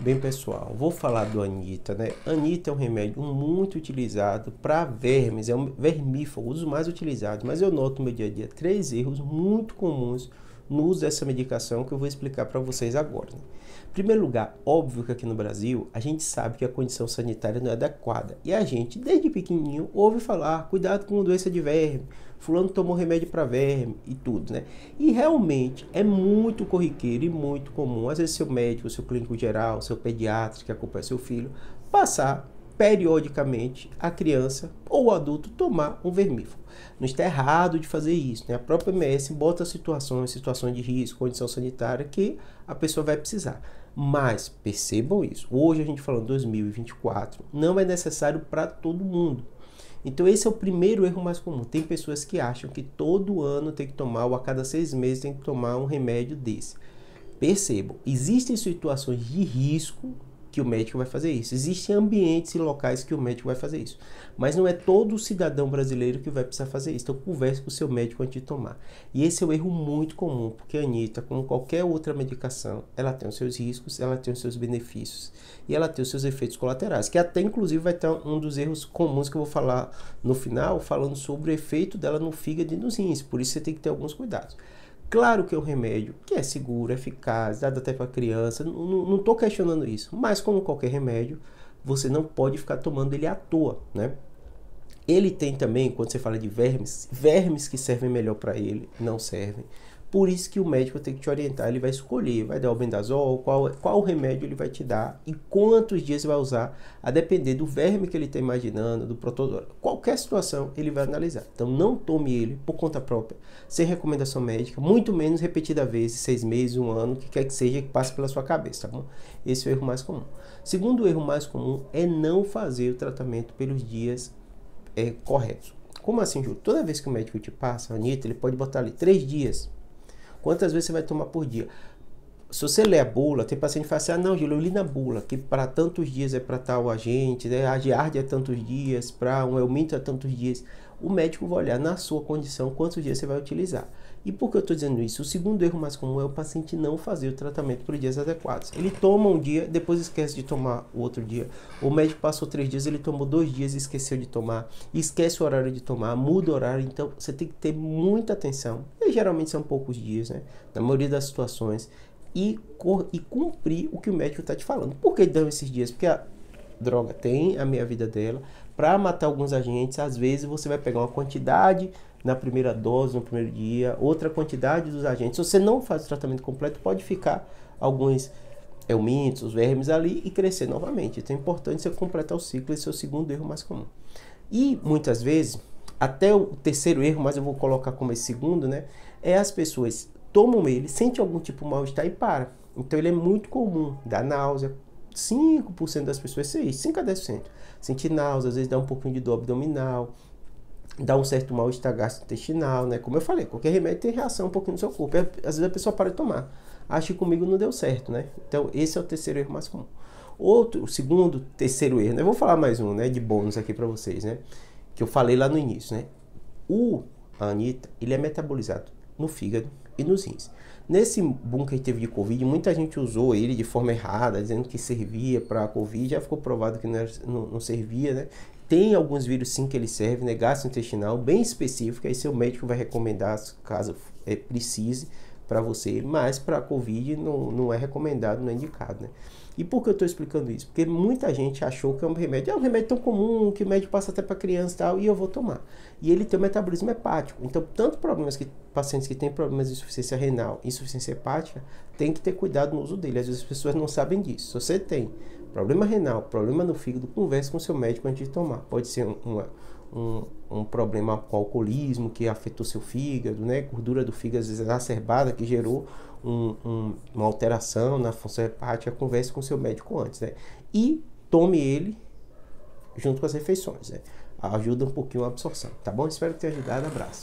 Bem, pessoal, vou falar do Anitta, né? Anitta é um remédio muito utilizado para vermes, é um vermífugo, um dos mais utilizados, mas eu noto no meu dia a dia três erros muito comuns no uso dessa medicação que eu vou explicar para vocês agora. Né? Em primeiro lugar, óbvio que aqui no Brasil a gente sabe que a condição sanitária não é adequada e a gente, desde pequenininho, ouve falar: cuidado com doença de verme, fulano tomou remédio para verme e tudo, né? E realmente é muito corriqueiro e muito comum, às vezes, seu médico, seu clínico geral, seu pediatra que acompanha seu filho, passar periodicamente a criança ou o adulto tomar um vermífugo. Não está errado de fazer isso, né? A própria MS bota situações, situações de risco, condição sanitária que a pessoa vai precisar. Mas percebam isso. Hoje a gente falando 2024, não é necessário para todo mundo. Então esse é o primeiro erro mais comum. Tem pessoas que acham que todo ano tem que tomar ou a cada seis meses tem que tomar um remédio desse. Percebam, existem situações de risco que o médico vai fazer isso. Existem ambientes e locais que o médico vai fazer isso. Mas não é todo cidadão brasileiro que vai precisar fazer isso. Então converse com o seu médico antes de tomar. E esse é um erro muito comum, porque a Anitta, como qualquer outra medicação, ela tem os seus riscos, ela tem os seus benefícios e ela tem os seus efeitos colaterais, que até inclusive vai ter um dos erros comuns que eu vou falar no final, falando sobre o efeito dela no fígado e nos rins. Por isso você tem que ter alguns cuidados. Claro que é um remédio que é seguro, eficaz, dado até para criança, não estou questionando isso. Mas, como qualquer remédio, você não pode ficar tomando ele à toa, né? Ele tem também, quando você fala de vermes, vermes que servem melhor para ele não servem. Por isso que o médico tem que te orientar, ele vai escolher, vai dar o bendazol, qual, qual remédio ele vai te dar e quantos dias vai usar, a depender do verme que ele está imaginando, do protozoário. Qualquer situação ele vai analisar. Então não tome ele por conta própria, sem recomendação médica, muito menos repetida vez, seis meses, um ano, o que quer que seja que passe pela sua cabeça, tá bom? Esse é o erro mais comum. Segundo erro mais comum é não fazer o tratamento pelos dias é, corretos. Como assim, Júlio? Toda vez que o médico te passa, a Anitta, ele pode botar ali três dias Quantas vezes você vai tomar por dia? Se você lê a bula, tem paciente que fala assim: ah, não, Júlio, eu li na bula que para tantos dias é para tal agente, né? a giardia é tantos dias, para um elminto é tantos dias. O médico vai olhar na sua condição quantos dias você vai utilizar. E por que eu estou dizendo isso? O segundo erro mais comum é o paciente não fazer o tratamento por dias adequados. Ele toma um dia, depois esquece de tomar o outro dia. O médico passou três dias, ele tomou dois dias e esqueceu de tomar. Esquece o horário de tomar, muda o horário. Então você tem que ter muita atenção. E geralmente são poucos dias, né? Na maioria das situações. E, e cumprir o que o médico está te falando. Por que dão esses dias? Porque a droga tem a meia-vida dela, para matar alguns agentes, às vezes você vai pegar uma quantidade na primeira dose, no primeiro dia, outra quantidade dos agentes. Se você não faz o tratamento completo, pode ficar alguns é, helmintos, os vermes ali e crescer novamente. Então é importante você completar o ciclo, esse é o segundo erro mais comum. E muitas vezes, até o terceiro erro, mas eu vou colocar como esse segundo, né? É as pessoas tomam ele, sente algum tipo de mal-estar e para. Então ele é muito comum, dá náusea, 5% das pessoas, 6, 5 a 10%. Sentir náuseas, às vezes dá um pouquinho de dor abdominal, dá um certo mal-estar gastrointestinal, né? Como eu falei, qualquer remédio tem reação um pouquinho no seu corpo. É, às vezes a pessoa para de tomar. Acha que comigo não deu certo, né? Então, esse é o terceiro erro mais comum. Outro, o segundo, terceiro erro, né? Eu vou falar mais um, né? De bônus aqui para vocês, né? Que eu falei lá no início, né? O a Anitta, ele é metabolizado no fígado e nos rins. Nesse boom que a gente teve de Covid, muita gente usou ele de forma errada, dizendo que servia para a Covid, já ficou provado que não, era, não, não servia, né? Tem alguns vírus sim que ele serve, né? gastrointestinal, bem específico, aí seu médico vai recomendar caso é, precise para você, mas para a Covid não, não é recomendado, não é indicado, né? E por que eu estou explicando isso? Porque muita gente achou que é um remédio, é um remédio tão comum, que o médico passa até para criança e tal, e eu vou tomar. E ele tem um metabolismo hepático. Então, tanto problemas que pacientes que têm problemas de insuficiência renal, insuficiência hepática, tem que ter cuidado no uso dele. Às vezes as pessoas não sabem disso. Se você tem problema renal, problema no fígado, converse com seu médico antes de tomar. Pode ser uma um, um problema com alcoolismo que afetou seu fígado, né? Gordura do fígado exacerbada que gerou um, um, uma alteração na função hepática. Converse com seu médico antes, né? E tome ele junto com as refeições, né? Ajuda um pouquinho a absorção, tá bom? Espero ter ajudado. Abraço.